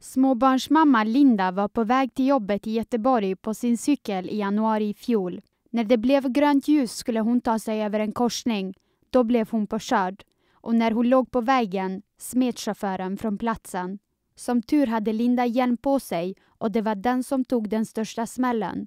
Småbarnsmamma Linda var på väg till jobbet i Göteborg på sin cykel i januari i fjol. När det blev grönt ljus skulle hon ta sig över en korsning. Då blev hon påkörd och när hon låg på vägen smet chauffören från platsen. Som tur hade Linda hjälm på sig och det var den som tog den största smällen.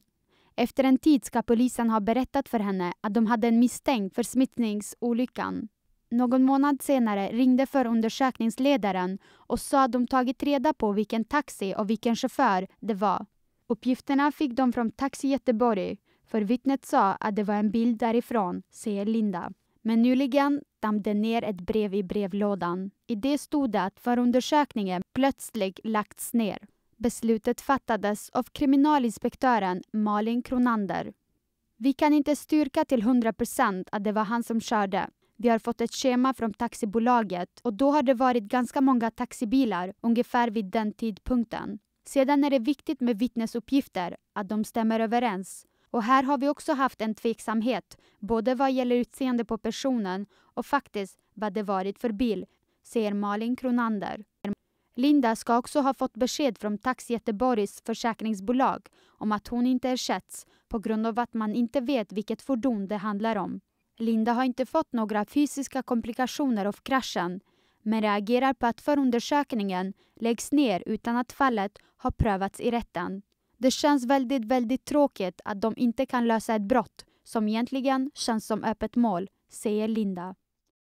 Efter en tid ska polisen ha berättat för henne att de hade en misstänkt för smittningsolyckan. Någon månad senare ringde förundersökningsledaren och sa att de tagit reda på vilken taxi och vilken chaufför det var. Uppgifterna fick de från Taxi Göteborg, för vittnet sa att det var en bild därifrån, säger Linda. Men nyligen damp det ner ett brev i brevlådan. I det stod det att förundersökningen plötsligt lagts ner. Beslutet fattades av kriminalinspektören Malin Kronander. Vi kan inte styrka till 100% att det var han som körde, vi har fått ett schema från taxibolaget och då har det varit ganska många taxibilar ungefär vid den tidpunkten. Sedan är det viktigt med vittnesuppgifter, att de stämmer överens. Och här har vi också haft en tveksamhet, både vad gäller utseende på personen och faktiskt vad det varit för bil, säger Malin Kronander. Linda ska också ha fått besked från Taxi Göteborgs försäkringsbolag om att hon inte ersätts på grund av att man inte vet vilket fordon det handlar om. Linda har inte fått några fysiska komplikationer av kraschen men reagerar på att förundersökningen läggs ner utan att fallet har prövats i rätten. Det känns väldigt, väldigt tråkigt att de inte kan lösa ett brott som egentligen känns som öppet mål, säger Linda.